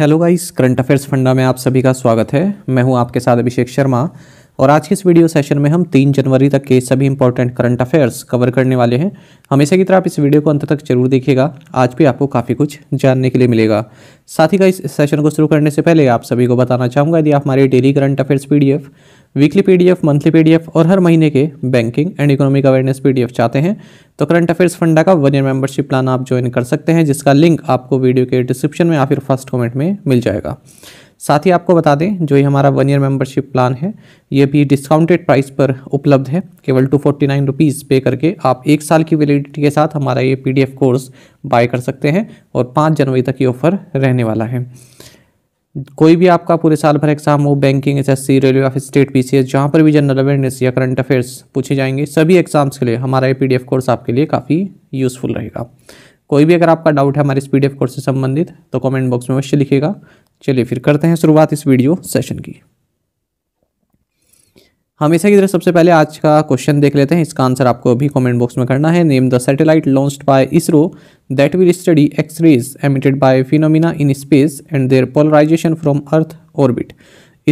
Hello guys current affairs फंडा में आप सभी का स्वागत है मैं हूं आपके साथ अभिषेक शर्मा और आज के इस वीडियो सेशन में हम तीन जनवरी तक के सभी इंपॉर्टेंट करंट अफेयर्स कवर करने वाले हैं हमेशा की तरह आप इस वीडियो को अंत तक जरूर देखिएगा आज भी आपको काफ़ी कुछ जानने के लिए मिलेगा साथ ही का इस सेशन को शुरू करने से पहले आप सभी को बताना चाहूँगा यदि आप हमारे daily current affairs P weekly P monthly P और हर महीने के banking and economic awareness P चाहते हैं तो करंट अफेयर्स फंडा का वन ईयर मेंबरशिप प्लान आप ज्वाइन कर सकते हैं जिसका लिंक आपको वीडियो के डिस्क्रिप्शन में या फिर फर्स्ट कमेंट में मिल जाएगा साथ ही आपको बता दें जो ये हमारा वन ईयर मेंबरशिप प्लान है ये भी डिस्काउंटेड प्राइस पर उपलब्ध है केवल टू फोर्टी नाइन रुपीज़ पे करके आप एक साल की वैलिडिटी के साथ हमारा ये पीडीएफ कोर्स बाय कर सकते हैं और पाँच जनवरी तक ये ऑफ़र रहने वाला है कोई भी आपका पूरे साल भर एग्जाम हो बैंकिंग सी रेलवे ऑफिस स्टेट एस जहाँ पर भी जनरल अवेयरनेस या करंट अफेयर्स पूछे जाएंगे सभी एग्जाम्स के लिए हमारा ये एफ कोर्स आपके लिए काफ़ी यूज़फुल रहेगा कोई भी अगर आपका डाउट है हमारे इस पी कोर्स से संबंधित तो कमेंट बॉक्स में अवश्य लिखिएगा चलिए फिर करते हैं शुरुआत इस वीडियो सेशन की हमेशा की तरह सबसे पहले आज का क्वेश्चन देख लेते हैं इसका आंसर आपको अभी कमेंट बॉक्स में करना है name the satellite launch by ISRO that will study X rays emitted by phenomena in space and their polarisation from earth orbit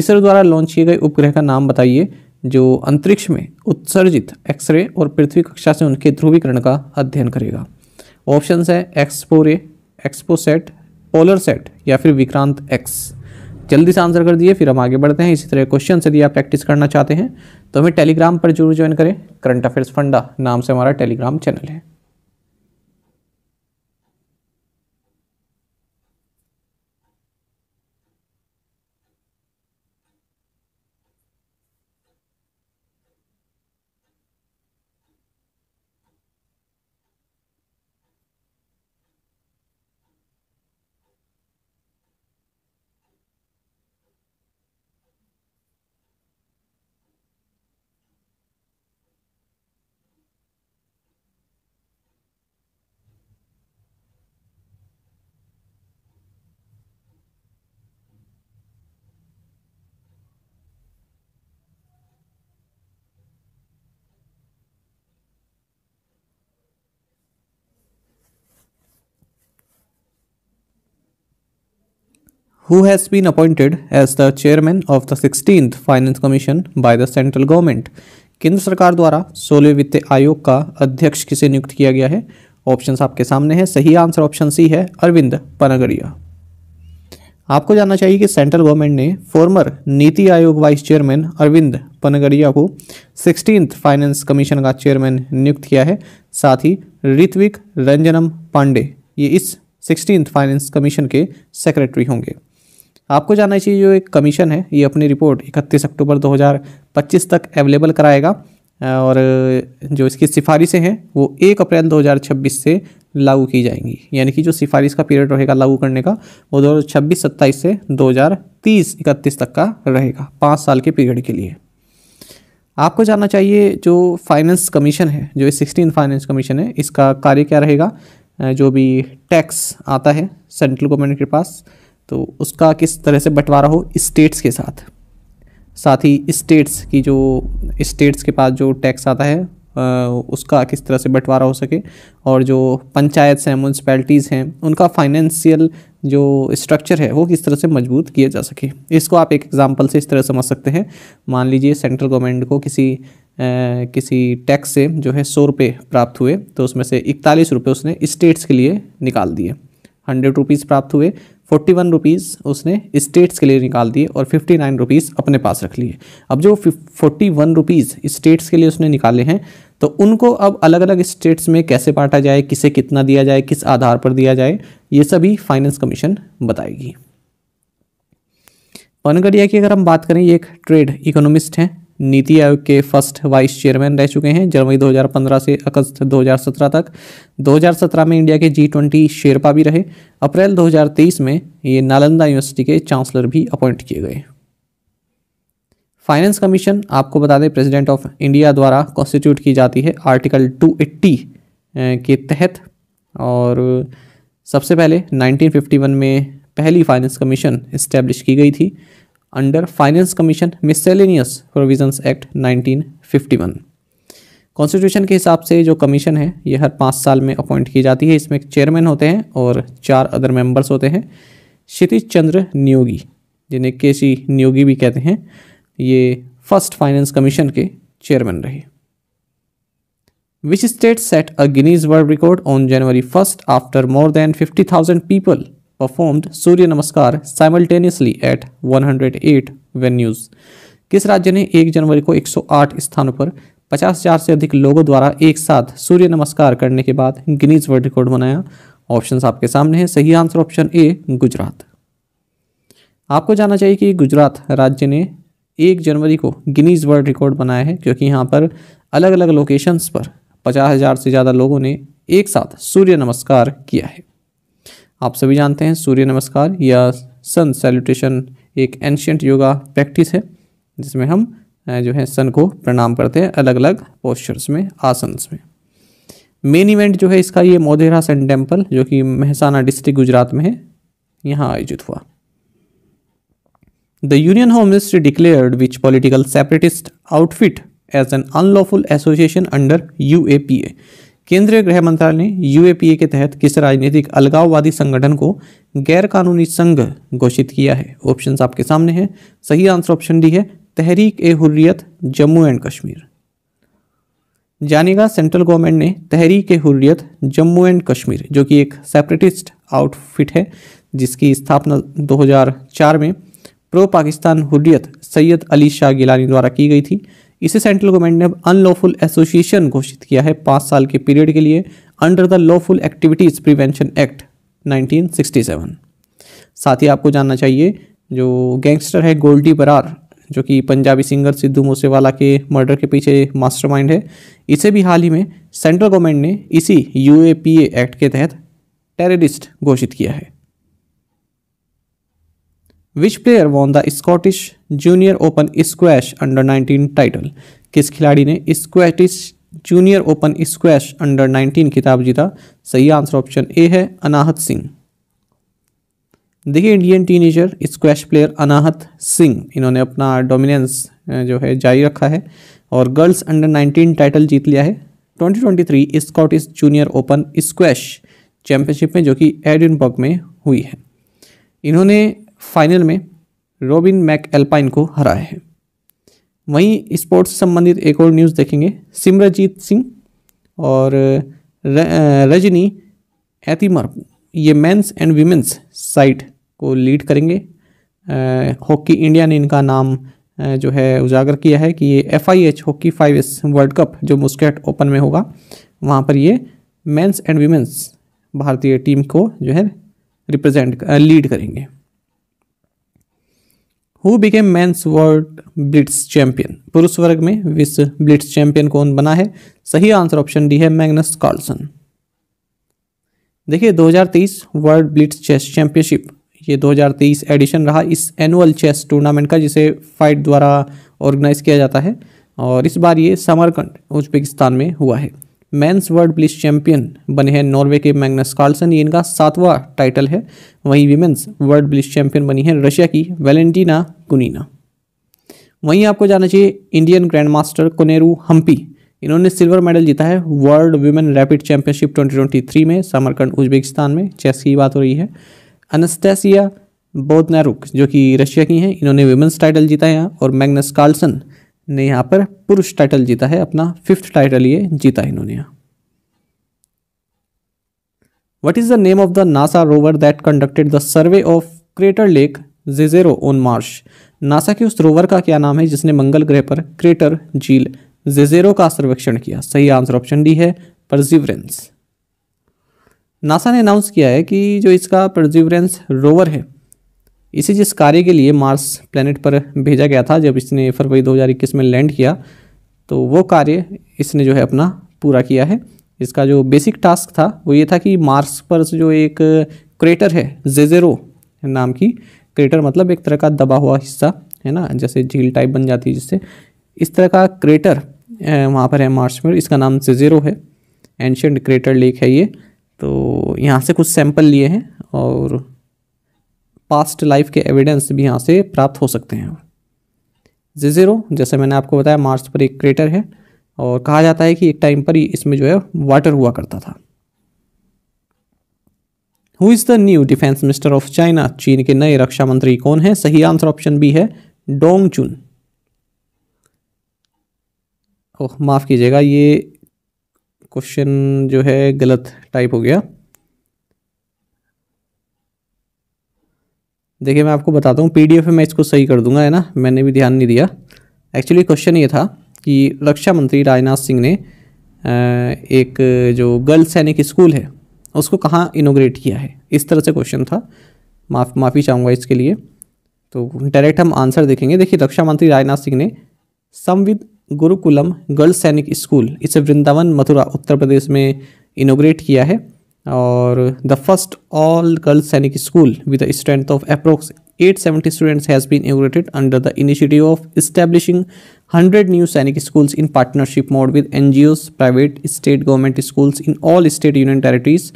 ISRO द्वारा लॉन्च किए गए उपग्रह का नाम बताइए जो अंतरिक्ष में उत्सर्जित एक्सरे और पृथ्वी कक्षा से उनके ध्रुवीकरण का अध्ययन करेगा ऑप्शन है एक्सपोरे सेट पोलर सेट या फिर विक्रांत एक्स जल्दी से आंसर कर दिए फिर हम आगे बढ़ते हैं इसी तरह क्वेश्चन यदि आप प्रैक्टिस करना चाहते हैं तो हमें टेलीग्राम पर जरूर ज्वाइन करें करंट अफेयर्स फंडा नाम से हमारा टेलीग्राम चैनल है who has been appointed as the chairman of the 16th finance commission by the central government. केंद्र सरकार द्वारा सोलह वित्त आयोग का अध्यक्ष किसे नियुक्त किया गया है ऑप्शन आपके सामने है सही आंसर ऑप्शन सी है अरविंद पनगड़िया आपको जानना चाहिए कि सेंट्रल गवर्नमेंट ने फॉर्मर नीति आयोग वाइस चेयरमैन अरविंद पनगड़िया को सिक्सटीन फाइनेंस कमीशन का चेयरमैन नियुक्त किया है साथ ही ऋत्विक रंजनम पांडे ये इस सिक्सटीन फाइनेंस कमीशन के सेक्रेटरी होंगे आपको जानना चाहिए जो एक कमीशन है ये अपनी रिपोर्ट 31 अक्टूबर 2025 तक अवेलेबल कराएगा और जो इसकी सिफारिशें हैं वो एक अप्रैल 2026 से लागू की जाएंगी यानी कि जो सिफारिश का पीरियड रहेगा लागू करने का वो दो छब्बीस सत्ताईस से 2030 इकतीस तक का रहेगा पाँच साल के पीरियड के लिए आपको जानना चाहिए जो फाइनेंस कमीशन है जो सिक्सटीन फाइनेंस कमीशन है इसका कार्य क्या रहेगा जो भी टैक्स आता है सेंट्रल गवर्नमेंट के पास तो उसका किस तरह से बंटवारा हो स्टेट्स के साथ साथ ही स्टेट्स की जो स्टेट्स के पास जो टैक्स आता है उसका किस तरह से बंटवारा हो सके और जो पंचायत हैं म्यूनसिपैलिटीज़ हैं उनका फाइनेंशियल जो स्ट्रक्चर है वो किस तरह से मजबूत किया जा सके इसको आप एक एग्ज़ाम्पल से इस तरह समझ सकते हैं मान लीजिए सेंट्रल गवर्नमेंट को किसी आ, किसी टैक्स से जो है सौ रुपये प्राप्त हुए तो उसमें से इकतालीस रुपये उसने स्टेट्स के लिए निकाल दिए हंड्रेड रुपीज़ प्राप्त हुए फोर्टी वन रुपीज़ उसने स्टेट्स के लिए निकाल दिए और फिफ्टी नाइन रुपीज़ अपने पास रख लिए अब जो फोर्टी वन रुपीज़ स्टेट्स के लिए उसने निकाले हैं तो उनको अब अलग अलग स्टेट्स में कैसे बांटा जाए किसे कितना दिया जाए किस आधार पर दिया जाए ये सभी फाइनेंस कमीशन बताएगी पनगड़िया की अगर हम बात करें ये एक ट्रेड इकोनॉमिस्ट हैं नीति आयोग के फर्स्ट वाइस चेयरमैन रह चुके हैं जनवरी 2015 से अगस्त 2017 तक 2017 में इंडिया के जी ट्वेंटी शेरपा भी रहे अप्रैल 2023 में ये नालंदा यूनिवर्सिटी के चांसलर भी अपॉइंट किए गए फाइनेंस कमीशन आपको बता दें प्रेसिडेंट ऑफ इंडिया द्वारा कॉन्स्टिट्यूट की जाती है आर्टिकल 280 के तहत और सबसे पहले 1951 में पहली फाइनेंस कमीशन इस्टेब्लिश की गई थी under finance commission miscellaneous provisions act 1951 constitution के हिसाब से जो कमीशन है ये हर पाँच साल में अपॉइंट की जाती है इसमें चेयरमैन होते हैं और चार अदर मेंबर्स होते हैं क्षितिज चंद्र नियोगी जिन्हें के सी नियोगी भी कहते हैं ये फर्स्ट फाइनेंस कमीशन के चेयरमैन रहे which state set a Guinness world record on January first after more than fifty thousand people performed Surya Namaskar simultaneously at 108 venues. किस राज्य ने 1 जनवरी को 108 स्थानों पर 50,000 से अधिक लोगों द्वारा एक साथ सूर्य नमस्कार करने के बाद गिनीज वर्ल्ड रिकॉर्ड बनाया ऑप्शंस आपके सामने हैं सही आंसर ऑप्शन ए गुजरात आपको जानना चाहिए कि गुजरात राज्य ने एक जनवरी को गिनीज वर्ल्ड रिकॉर्ड बनाया है क्योंकि यहाँ पर अलग अलग लोकेशंस पर पचास हज़ार से ज़्यादा लोगों ने एक साथ सूर्य नमस्कार किया है आप सभी जानते हैं सूर्य नमस्कार या सन सैल्यूटेशन एक एंशियंट योगा प्रैक्टिस है जिसमें हम जो है सन को प्रणाम करते हैं अलग अलग पोस्चर्स में आसन्स में मेन इवेंट जो है इसका ये मोधेरा सन टेम्पल जो कि महसाना डिस्ट्रिक्ट गुजरात में है यहाँ आयोजित हुआ the union home minister declared which political separatist outfit as an unlawful association under U A P A केंद्रीय गृह मंत्रालय ने यूएपीए के तहत किस राजनीतिक अलगाववादी संगठन को गैर कानूनी संघ घोषित किया है ऑप्शन आपके सामने है सही आंसर ऑप्शन डी है तहरीक ए हुर्रियत जम्मू एंड कश्मीर जानेगा सेंट्रल गवर्नमेंट ने तहरीक ए हुर्रियत जम्मू एंड कश्मीर जो कि एक सेपरेटिस्ट आउटफिट है जिसकी स्थापना 2004 में प्रो पाकिस्तान हुर्रियत सैयद अली शाह गिलानी द्वारा की गई थी इसे सेंट्रल गवर्नमेंट ने अब अनलॉफुल एसोसिएशन घोषित किया है पाँच साल के पीरियड के लिए under the lawful activities prevention act 1967 साथ ही आपको जानना चाहिए जो गैंगस्टर है गोल्डी बरार जो कि पंजाबी सिंगर सिद्धू मूसेवाला के मर्डर के पीछे मास्टरमाइंड है इसे भी हाल ही में सेंट्रल गवर्नमेंट ने इसी यू एक्ट के तहत टेररिस्ट घोषित किया है which player won the Scottish junior open squash under 19 title किस खिलाड़ी ने Scottish junior open squash under 19 खिताब जीता सही आंसर ऑप्शन ए है अनाहत सिंह देखिए Indian teenager squash player Anahat Singh इन्होंने अपना डोमिनेंस जो है जारी रखा है और गर्ल्स अंडर 19 टाइटल जीत लिया है 2023 Scottish junior open squash championship में जो कि एडिनबर्ग में हुई है इन्होंने फाइनल में रॉबिन मैक एल्पाइन को हराया है वहीं स्पोर्ट्स संबंधित एक और न्यूज़ देखेंगे सिमरजीत सिंह और रजनी एतिमर ये मेंस एंड वीमेंस साइट को लीड करेंगे हॉकी इंडिया ने इनका नाम जो है उजागर किया है कि ये F I H hockey five S world cup जो मुस्केट ओपन में होगा वहाँ पर ये मेंस एंड वीमेंस भारतीय टीम को जो है रिप्रेजेंट लीड करेंगे who became men's world blitz champion पुरुष वर्ग में विश्व ब्लिट्स चैंपियन कौन बना है सही आंसर ऑप्शन डी है मैग्नस कार्लसन देखिए 2023 वर्ल्ड ब्लिट्स चेस चैंपियनशिप ये 2023 एडिशन रहा इस एनुअल चेस टूर्नामेंट का जिसे फाइट द्वारा ऑर्गेनाइज किया जाता है और इस बार ये समरकंड उज्बेकिस्तान में हुआ है मैंस वर्ल्ड पुलिस चैंपियन बने हैं नॉर्वे के मैग्नस कार्लसन ये इनका सातवां टाइटल है वहीं वीमेंस वर्ल्ड पुलिस चैंपियन बनी है रशिया की वेलेंटीना कुनीना वहीं आपको जाना चाहिए Indian grandmaster Koneru Humpy इन्होंने सिल्वर मेडल जीता है वर्ल्ड वुमेन रैपिड चैंपियनशिप 2023 में समरकंड उज्बेकिस्तान में चेस की बात हो रही है अनस्टेसिया बोधनारुक जो कि रशिया की हैं इन्होंने वुमेंस टाइटल जीता है यहाँ और मैग्नस कार्लसन ने यहाँ पर पुरुष टाइटल जीता है अपना फिफ्थ टाइटल ये जीता इन्होंने what is the name of the NASA rover that conducted the survey of crater lake Jezero on Mars NASA के उस रोवर का क्या नाम है जिसने मंगल ग्रह पर क्रेटर झील जेजेरो का सर्वेक्षण किया सही आंसर ऑप्शन डी है परजीवरेंस नासा ने अनाउंस किया है कि जो इसका परजीवरेंस रोवर है इसे जिस कार्य के लिए मार्स प्लानट पर भेजा गया था जब इसने फरवरी 2021 में लैंड किया तो वो कार्य इसने जो है अपना पूरा किया है इसका जो बेसिक टास्क था वो ये था कि मार्स पर जो एक क्रेटर है जेजेरो नाम की क्रेटर मतलब एक तरह का दबा हुआ हिस्सा है ना जैसे झील टाइप बन जाती है जिससे इस तरह का क्रेटर वहाँ पर है मार्स पर इसका नाम जेजेरो है एंशेंट क्रेटर लेक है ये तो यहाँ से कुछ सैंपल लिए हैं और पास्ट लाइफ के एविडेंस भी यहाँ से प्राप्त हो सकते हैं जे ज़ीरो जैसे मैंने आपको बताया मार्स पर एक क्रेटर है और कहा जाता है कि एक टाइम पर इसमें जो है वाटर हुआ करता था who is the new defence minister of China चीन के नए रक्षा मंत्री कौन है सही आंसर ऑप्शन बी है डोंग चुन ओह माफ़ कीजिएगा ये क्वेश्चन जो है गलत टाइप हो गया देखिए मैं आपको बताता हूँ पीडीएफ में मैं इसको सही कर दूंगा है ना मैंने भी ध्यान नहीं दिया एक्चुअली क्वेश्चन ये था कि रक्षा मंत्री राजनाथ सिंह ने एक जो गर्ल सैनिक स्कूल है उसको कहाँ इनोग्रेट किया है इस तरह से क्वेश्चन था माफ माफ़ी चाहूँगा इसके लिए तो डायरेक्ट हम आंसर देखेंगे देखिए रक्षा मंत्री राजनाथ सिंह ने समविद गुरुकुलम गर्ल सैनिक स्कूल इसे वृंदावन मथुरा उत्तर प्रदेश में इनोग्रेट किया है और the first all girls Sainik school with the strength of approx 870 seventy students has been inaugurated under the initiative of establishing 100 new Sainik schools in partnership mode with N G Os private state government schools in all state union territories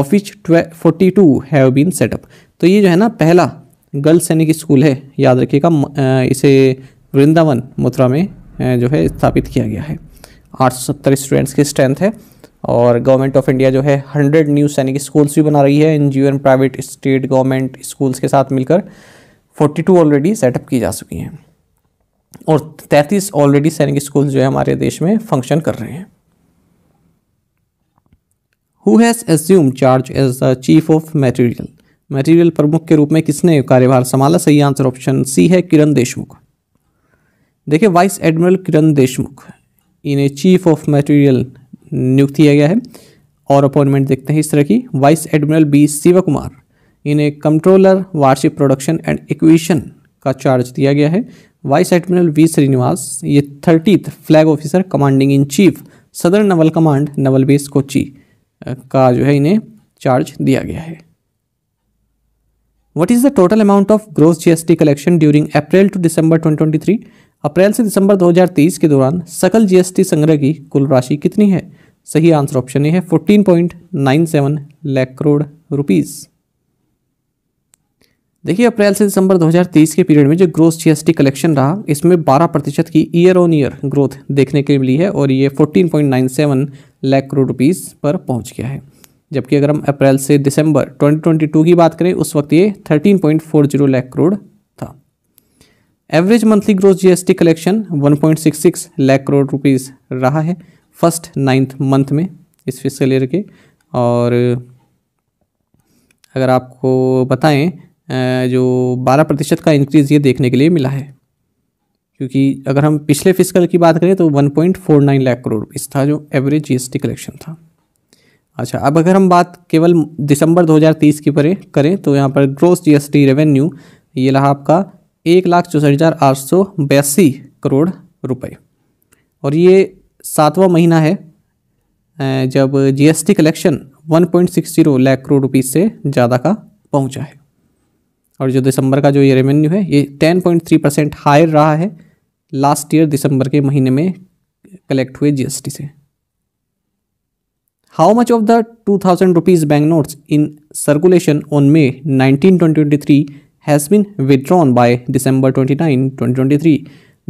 of which forty two have been set up तो ये जो है ना पहला girls Sainik school है याद रखिएगा इसे वृंदावन मथुरा में जो है स्थापित किया गया है आठ सौ सत्तर स्टूडेंट्स की स्ट्रेंथ है और गवर्नमेंट ऑफ इंडिया जो है हंड्रेड न्यू सैनिक स्कूल्स भी बना रही है N G private state government schools के साथ मिलकर फोर्टी टू ऑलरेडी सेटअप की जा चुकी हैं और तैंतीस ऑलरेडी सैनिक स्कूल जो है हमारे देश में फंक्शन कर रहे हैं who has assume charge as the chief of materiel materiel प्रमुख के रूप में किसने कार्यभार संभाला सही आंसर ऑप्शन सी है किरण देशमुख देखिए वाइस एडमिरल किरण देशमुख इन्हें चीफ ऑफ मेटेरियल नियुक्त किया गया है और अपॉइंटमेंट देखते हैं इस तरह की vice admiral B Shiv Kumar इन्हें कंट्रोलर वार्षिक प्रोडक्शन एंड इक्वेशन का चार्ज दिया गया है वाइस एडमिरल वी श्रीनिवास ये thirtieth flag officer commanding in chief सदर naval command naval base Kochi का जो है इन्हें चार्ज दिया गया है what is the total amount of growth GST collection during April to December 2023 April से दिसंबर 2023 के दौरान सकल जीएसटी संग्रह की कुल राशि कितनी है सही आंसर ऑप्शन ए है 14.97 लाख करोड़ रुपीस देखिए अप्रैल से दिसंबर 2023 के पीरियड में जो ग्रोथ जीएसटी कलेक्शन रहा इसमें 12 प्रतिशत की ईयर ऑन ईयर ग्रोथ देखने के लिए मिली है और ये 14.97 लाख करोड़ रुपीस पर पहुंच गया है जबकि अगर हम अप्रैल से दिसंबर 2022 की बात करें उस वक्त ये 13.40 लाख करोड़ था average monthly growth GST collection one lakh crore rupees रहा है फर्स्ट नाइन्थ मंथ में इस फिजिकल ईयर के और अगर आपको बताएं जो बारह प्रतिशत का इंक्रीज़ ये देखने के लिए मिला है क्योंकि अगर हम पिछले फिजिकल की बात करें तो 1.49 लाख करोड़ इस था जो एवरेज जीएसटी कलेक्शन था अच्छा अब अगर हम बात केवल दिसंबर 2030 की परे करें तो यहाँ पर ग्रोस जीएसटी रेवेन्यू ये रहा आपका एक लाख चौसठ हज़ार आठ सौ बयासी करोड़ रुपए और ये सातवां महीना है जब GST collection 1.60 lakh crore rupees से ज़्यादा का पहुंचा है और जो दिसंबर का जो ये रेवेन्यू है ये 10.3 परसेंट हायर रहा है लास्ट ईयर दिसंबर के महीने में कलेक्ट हुए जीएसटी से how much of the two thousand rupees bank notes in circulation on May nineteen twenty twenty three has been withdrawn by December twenty nine twenty twenty three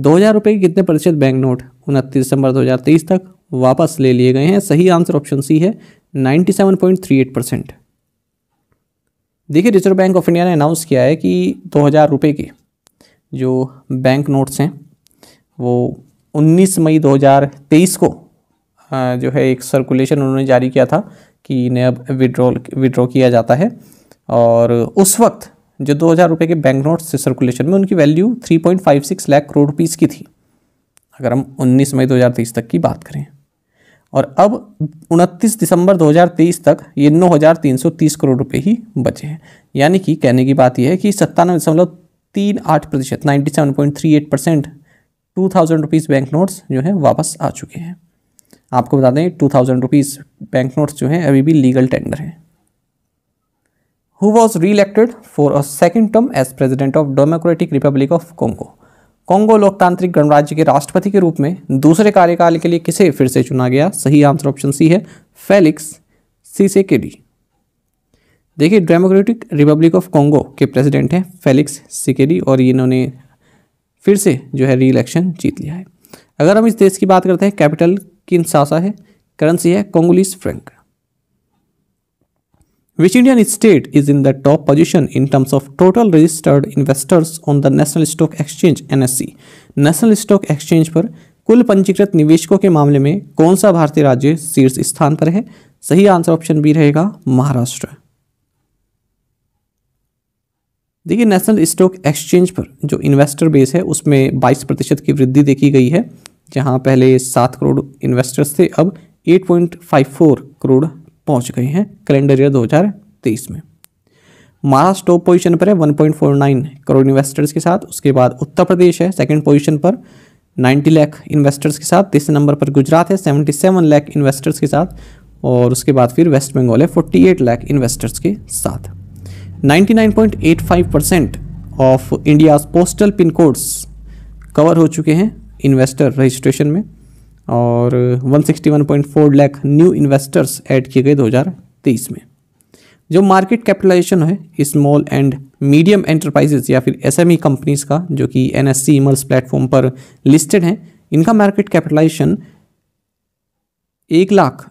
दो हज़ार रुपये के कितने प्रतिशत बैंक नोट उनतीस दिसंबर 2023 तक वापस ले लिए गए हैं सही आंसर ऑप्शन सी है 97.38 परसेंट देखिए रिजर्व बैंक ऑफ इंडिया ने अनाउंस किया है कि दो हज़ार रुपये के जो बैंक नोट्स हैं वो 19 मई 2023 को जो है एक सर्कुलेशन उन्होंने जारी किया था कि इन्हें अब विड्रॉल विड्रॉ किया जाता है और उस वक्त जो दो हज़ार रुपये के बैंक नोट्स थे सर्कुलेशन में उनकी वैल्यू 3.56 लाख करोड़ रुपीज़ की थी अगर हम 19 मई 2023 तक की बात करें और अब 29 दिसंबर 2023 तक ये 9,330 करोड़ रुपए ही बचे हैं यानी कि कहने की बात यह है कि सत्तानवे दशमलव तीन आठ प्रतिशत ninety seven point three eight percent two thousand rupees bank notes जो हैं वापस आ चुके हैं आपको बता दें two thousand rupees bank notes जो हैं अभी भी लीगल टेंडर हैं who was reelected for a second term as president of democratic republic of Congo Congo लोकतांत्रिक गणराज्य के राष्ट्रपति के रूप में दूसरे कार्यकाल के लिए किसे फिर से चुना गया सही आंसर ऑप्शन सी है फेलिक्स सीसेकेडी देखिए डेमोक्रेटिक रिपब्लिक ऑफ कांगो के प्रेसिडेंट हैं फेलिक्स सिकेडी और इन्होंने फिर से जो है री इलेक्शन जीत लिया है अगर हम इस देश की बात करते हैं कैपिटल किन सासा है करेंसी है Congolese franc Which Indian state is in the top position in terms of total registered investors on the National Stock Exchange NSE? National stock exchange पर कुल पंजीकृत निवेशकों के मामले में कौन सा भारतीय राज्य शीर्ष स्थान पर है सही आंसर ऑप्शन बी रहेगा महाराष्ट्र देखिए नेशनल स्टॉक एक्सचेंज पर जो इन्वेस्टर बेस है उसमें 22 प्रतिशत की वृद्धि देखी गई है जहां पहले सात करोड़ इन्वेस्टर्स थे अब 8.54 करोड़ पहुंच गए हैं कैलेंडर ईयर 2023 में महाराष्ट्र टॉप पोजीशन पर है 1.49 करोड़ इन्वेस्टर्स के साथ उसके बाद उत्तर प्रदेश है सेकंड पोजीशन पर 90 लाख इन्वेस्टर्स के साथ तीसरे नंबर पर गुजरात है 77 लाख इन्वेस्टर्स के साथ और उसके बाद फिर वेस्ट बंगाल है फोर्टी लाख इन्वेस्टर्स के साथ ninety of India's postal pin codes cover हो चुके हैं इन्वेस्टर रजिस्ट्रेशन में और 161.4 लाख न्यू इन्वेस्टर्स ऐड किए गए 2023 में जो मार्केट कैपिटलाइजेशन है स्मॉल एंड मीडियम एंटरप्राइजेज या फिर एसएमई कंपनीज e का जो कि एन एस इमर्स प्लेटफॉर्म पर लिस्टेड हैं इनका मार्केट कैपिटलाइजेशन एक लाख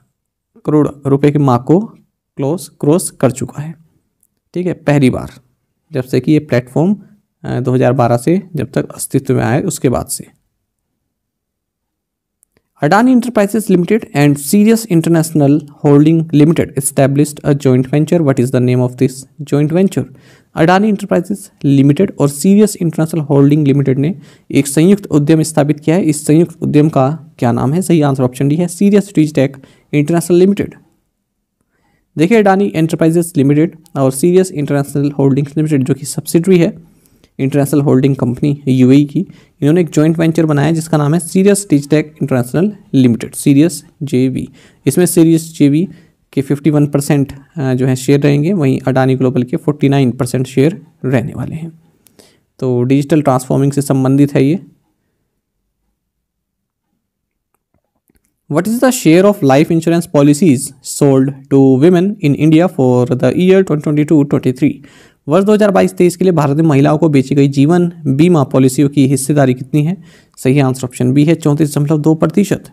करोड़ रुपए के मार्क को क्लोज क्रॉस कर चुका है ठीक है पहली बार जब से कि ये प्लेटफॉर्म 2012 से जब तक अस्तित्व में आया उसके बाद से Adani enterprises limited and Sirius international holding limited establish a joint venture what is the name of this joint venture Adani enterprises limited और सीरियस इंटरनेशनल होल्डिंग लिमिटेड ने एक संयुक्त उद्यम स्थापित किया है इस संयुक्त उद्यम का क्या नाम है सही आंसर ऑप्शन डी है सीरियस टेक इंटरनेशनल लिमिटेड देखिए अडानी इंटरप्राइजेस लिमिटेड और सीरियस इंटरनेशनल होल्डिंग्स लिमिटेड जो कि सब्सिडरी है इंटरनेशनल होल्डिंग कंपनी यू की इन्होंने एक जॉइंट वेंचर बनाया जिसका नाम है Sirius digitech international limited Sirius J इसमें सीरियस जे के 51 परसेंट जो है शेयर रहेंगे वहीं अडानी ग्लोबल के 49 परसेंट शेयर रहने वाले हैं तो डिजिटल ट्रांसफॉर्मिंग से संबंधित है ये what is the share of life insurance policies sold to women in India for the year 2022-23? वर्ष दो हज़ार के लिए भारत में महिलाओं को बेची गई जीवन बीमा पॉलिसियों की हिस्सेदारी कितनी है सही आंसर ऑप्शन बी है चौंतीस दशमलव दो प्रतिशत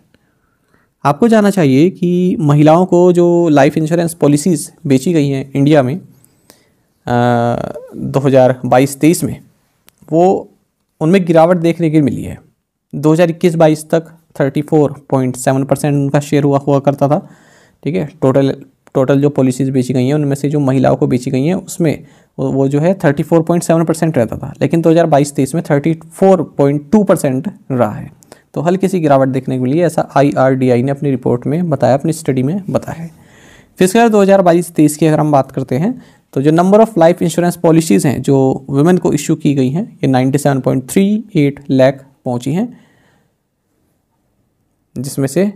आपको जाना चाहिए कि महिलाओं को जो लाइफ इंश्योरेंस पॉलिसीज़ बेची गई हैं इंडिया में दो हज़ार बाईस तेईस में वो उनमें गिरावट देखने की मिली है दो हज़ार इक्कीस बाईस तक thirty four point seven percent उनका शेयर हुआ हुआ करता था ठीक है टोटल टोटल जो पॉलिसीज़ बेची गई हैं उनमें से जो महिलाओं को बेची गई हैं उसमें वो जो है 34.7 परसेंट रहता था लेकिन 2022-23 में 34.2 परसेंट रहा है तो हल्की सी गिरावट देखने के लिए ऐसा आई ने अपनी रिपोर्ट में बताया अपनी स्टडी में बताया है फिर ईयर 2022-23 की अगर हम बात करते हैं तो जो number of life insurance policies हैं जो वुमेन को इश्यू की गई हैं ये 97.38 लाख पहुंची हैं जिसमें से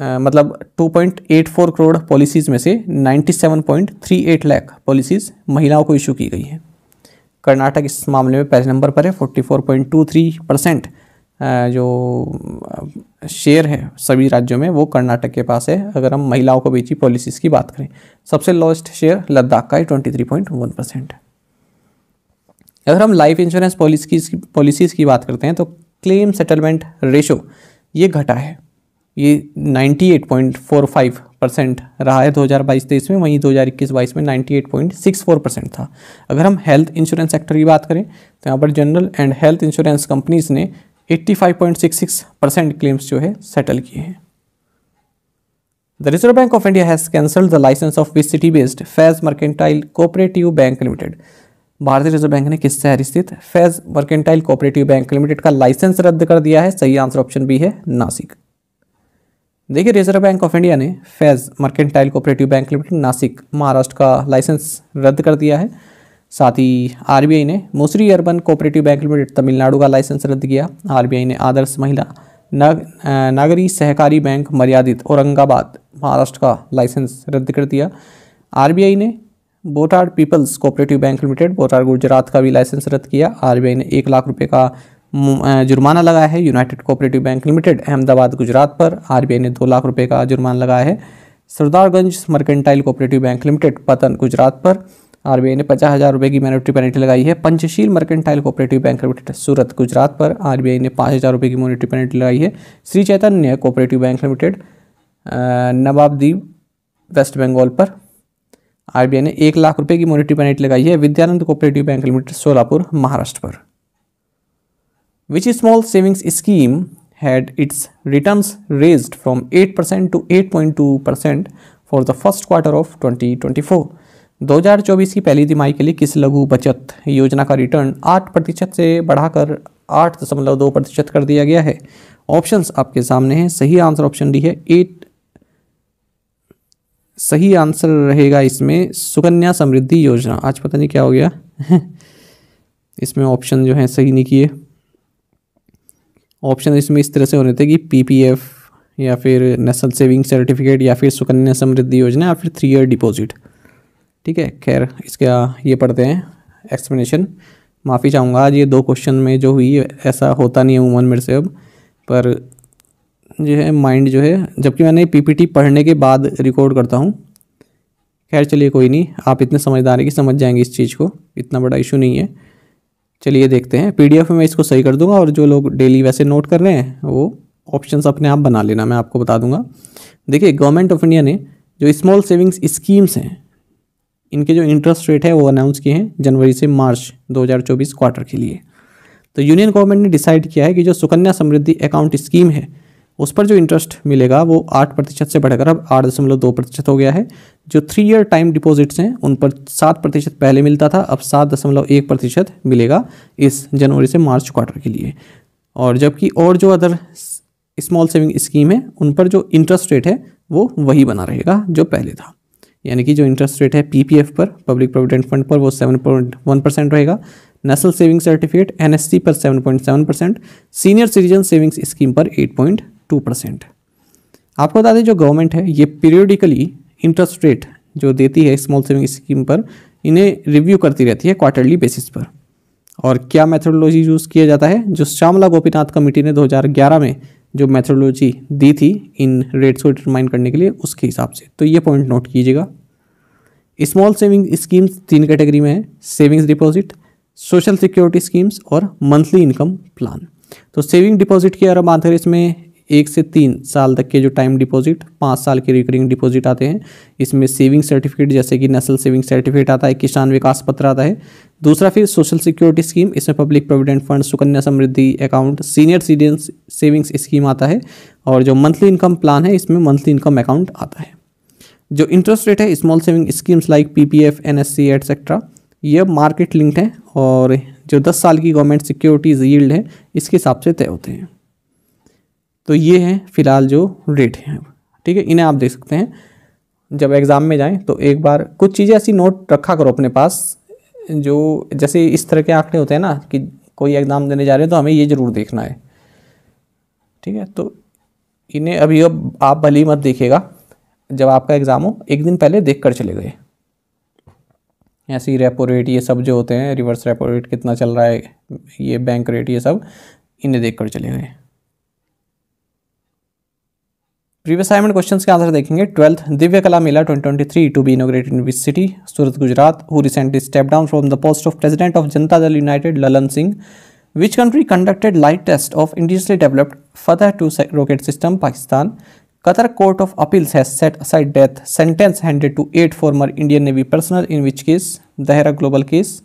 मतलब 2.84 करोड़ पॉलिसीज़ में से 97.38 लाख पॉलिसीज़ महिलाओं को इशू की गई है कर्नाटक इस मामले में पहले नंबर पर है 44.23 परसेंट जो शेयर है सभी राज्यों में वो कर्नाटक के पास है अगर हम महिलाओं को बेची पॉलिसीज़ की बात करें सबसे लोएस्ट शेयर लद्दाख का है 23.1 परसेंट अगर हम लाइफ इंश्योरेंस पॉलिसी की पॉलिसीज़ की बात करते हैं तो क्लेम सेटलमेंट रेशो ये घटा है ये 98.45 परसेंट रहा है 2022 तेईस में वहीं 2021 22 में 98.64 परसेंट था अगर हम हेल्थ इंश्योरेंस सेक्टर की बात करें तो यहाँ पर general and health insurance companies ने 85.66 परसेंट क्लेम्स जो है सेटल किए हैं the reserve bank of India has cancel the licence of which city based Faiz mercantile cooperative bank limited भारतीय रिजर्व बैंक ने किस शहर स्थित Faiz mercantile cooperative bank limited का लाइसेंस रद्द कर दिया है सही आंसर ऑप्शन बी है नासिक देखिए रिजर्व बैंक ऑफ इंडिया ने Faiz mercantile cooperative bank limited Nashik Maharashtra का लाइसेंस रद्द कर दिया है साथ ही आरबीआई ने Musiri urban cooperative bank limited Tamil Nadu का लाइसेंस रद्द किया आरबीआई ने आदर्श महिला नग नागरी सहकारी बैंक मर्यादित औरंगाबाद महाराष्ट्र का लाइसेंस रद्द कर दिया आर ने Botad people's cooperative bank limited Botad Gujarat का भी लाइसेंस रद्द किया आरबीआई ने एक लाख रुपये का जुर्माना लगाया है united cooperative bank limited Ahmedabad Gujarat पर आरबीआई ने दो लाख रुपये का जुर्माना लगाया है Sardarganj mercantile cooperative bank limited Patan Gujarat पर आरबीआई ने पचास हज़ार रुपये की मॉनिटरी पेनल्टी लगाई है Panchsheel mercantile cooperative bank limited Surat Gujarat पर आरबीआई ने पाँच हज़ार रुपये की मॉनिटरी पेनल्टी लगाई है Shri Chaitanya cooperative bank limited Nabadwip West Bengal पर आरबीआई ने एक लाख रुपये की मॉनिटरी पेनल्टी लगाई है Vidyanand cooperative bank limited Solapur Maharashtra पर which small savings scheme had its returns raised from 8% to 8.2% for the first quarter of 2024 2024 की पहली तिमाही के लिए किस लघु बचत योजना का रिटर्न 8 प्रतिशत से बढ़ाकर 8.2 प्रतिशत कर दिया गया है ऑप्शंस आपके सामने हैं सही आंसर ऑप्शन डी है एट सही आंसर रहेगा इसमें सुकन्या समृद्धि योजना आज पता नहीं क्या हो गया इसमें ऑप्शन जो है सही नहीं किए ऑप्शन इसमें इस तरह से होने थे कि पीपीएफ या फिर नेशनल सेविंग सर्टिफिकेट या फिर सुकन्या समृद्धि योजना या फिर थ्री ईयर डिपॉजिट ठीक है खैर इसका ये पढ़ते हैं एक्सप्लेनेशन माफ़ी चाहूँगा आज ये दो क्वेश्चन में जो हुई ऐसा होता नहीं है उमन मेरे से अब पर जो है माइंड जो है जबकि मैंने पीपीटी पढ़ने के बाद रिकॉर्ड करता हूँ खैर चलिए कोई नहीं आप इतने समझदार हैं कि समझ जाएंगे इस चीज़ को इतना बड़ा इशू नहीं है चलिए देखते हैं पीडीएफ में मैं इसको सही कर दूंगा और जो लोग डेली वैसे नोट कर रहे हैं वो ऑप्शंस अपने आप बना लेना मैं आपको बता दूंगा देखिए गवर्नमेंट ऑफ इंडिया ने जो स्मॉल सेविंग्स स्कीम्स हैं इनके जो इंटरेस्ट रेट है वो अनाउंस किए हैं जनवरी से मार्च 2024 क्वार्टर के लिए तो यूनियन गवर्नमेंट ने डिसाइड किया है कि जो सुकन्या समृद्धि अकाउंट स्कीम है उस पर जो इंटरेस्ट मिलेगा वो आठ प्रतिशत से बढ़कर अब आठ दशमलव दो प्रतिशत हो गया है जो थ्री ईयर टाइम डिपॉजिट्स हैं उन पर सात प्रतिशत पहले मिलता था अब सात दशमलव एक प्रतिशत मिलेगा इस जनवरी से मार्च क्वार्टर के लिए और जबकि और जो अदर स्मॉल सेविंग स्कीम है उन पर जो इंटरेस्ट रेट है वो वही बना रहेगा जो पहले था यानी कि जो इंटरेस्ट रेट है पी पर पब्लिक प्रोविडेंट फंड पर वो सेवन पॉइंट वन परसेंट रहेगा नेशनल सेविंग सर्टिफिकेट एनएससी पर seven point seven percent senior citizen savings scheme पर एट पॉइंट टू परसेंट आपको बता दें जो गवर्नमेंट है ये पीरियोडिकली इंटरेस्ट रेट जो देती है स्मॉल सेविंग स्कीम पर इन्हें रिव्यू करती रहती है क्वार्टरली बेसिस पर और क्या मैथडोलॉजी यूज़ किया जाता है जो श्यामला गोपीनाथ कमेटी ने दो में जो मैथडोलॉजी दी थी इन रेट्स को डिटरमाइन करने के लिए उसके हिसाब से तो ये पॉइंट नोट कीजिएगा स्मॉल सेविंग स्कीम्स तीन कैटेगरी में है savings deposit social security schemes और मंथली इनकम प्लान तो सेविंग डिपॉजिट की अगर बात करें इसमें एक से तीन साल तक के जो टाइम डिपॉजिट पाँच साल के रिकरिंग डिपॉजिट आते हैं इसमें सेविंग सर्टिफिकेट जैसे कि नेशनल सेविंग सर्टिफिकेट आता है किसान विकास पत्र आता है दूसरा फिर सोशल सिक्योरिटी स्कीम इसमें public provident fund Sukanya Samriddhi account senior citizen savings scheme आता है और जो मंथली इनकम प्लान है इसमें मंथली इनकम अकाउंट आता है जो इंटरेस्ट रेट है small saving schemes like P P F N S C ये मार्केट लिंक्ड है और जो 10 साल की गवर्नमेंट सिक्योरिटीज़ यील्ड है इसके हिसाब से तय होते हैं तो ये हैं फिलहाल जो रेट हैं ठीक है इन्हें आप देख सकते हैं जब एग्ज़ाम में जाएं तो एक बार कुछ चीज़ें ऐसी नोट रखा करो अपने पास जो जैसे इस तरह के आंकड़े होते हैं ना कि कोई एग्ज़ाम देने जा रहे हैं तो हमें ये ज़रूर देखना है ठीक है तो इन्हें अभी अब आप भली मत देखेगा जब आपका एग्ज़ाम हो एक दिन पहले देख कर चले गए ऐसे ही रेपो रेट ये सब जो होते हैं रिवर्स रेपो रेट कितना चल रहा है ये बैंक रेट ये सब इन्हें देख कर चले गए प्रीवियस असाइनमेंट क्वेश्चंस के आंसर देखेंगे twelfth Divya Kala Mela 2023 twenty three to be inaugurated in which city Surat Gujarat who recently step down from the post of president of Janata Dal united Lalan Singh which country conducted flight test of indigenously developed Fatah two rocket system Pakistan Qatar court of appeals has set aside death sentence handed to eight former Indian navy personnel in which case Dahra global case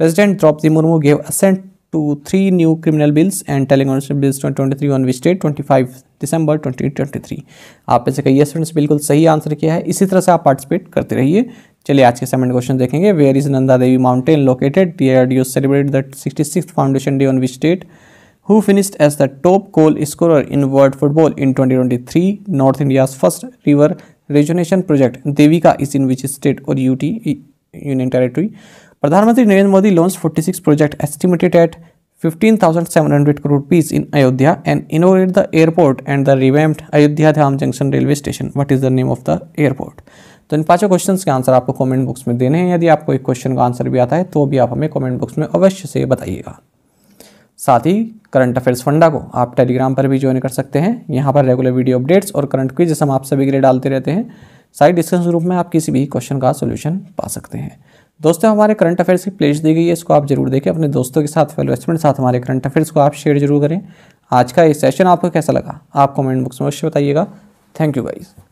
case. Droupadi Murmu gave assent to three new criminal bills and telling on bills 2023 on which date 25 December 2023 आप ऐसे कहिए friends बिल्कुल सही answer किया है इसी तरह से आप पार्टिसिपेट करते रहिए चलिए आज के सेमेंट क्वेश्चन देखेंगे where is Nanda Devi mountain located D R D O celebrate that sixty foundation day on which date who finished as the top goal scorer in world football in twenty twenty three north India's first river rejuvenation project Devika is in which state और UT union territory forty six project launched 46 fifteen thousand seven 15,700 crore rupees in Ayodhya and innovate the airport and the revamped Ayodhya Dham junction railway station what is the name of the airport तो इन पांचों questions के answer आपको comment box में देने हैं यदि आपको एक क्वेश्चन का आंसर भी आता है तो भी आप हमें कॉमेंट बॉक्स में अवश्य से बताइएगा साथ ही करंट अफेयर्स फंडा को आप टेलीग्राम पर भी ज्वाइन कर सकते हैं यहाँ पर रेगुलर वीडियो अपडेट्स और करंट क्विज हम आप सभी के लिए डालते रहते हैं साइड डिस्कशन रूप में आप किसी भी क्वेश्चन का सोल्यूशन पा सकते हैं दोस्तों हमारे करंट अफेयर्स की प्लेस दी गई है इसको आप जरूर देखें अपने दोस्तों के साथ फेलो स्टूडेंट साथ हमारे करंट अफेयर्स को आप शेयर जरूर करें आज का ये सेशन आपको कैसा लगा आप कमेंट बॉक्स में अवश्य बताइएगा थैंक यू गाइज़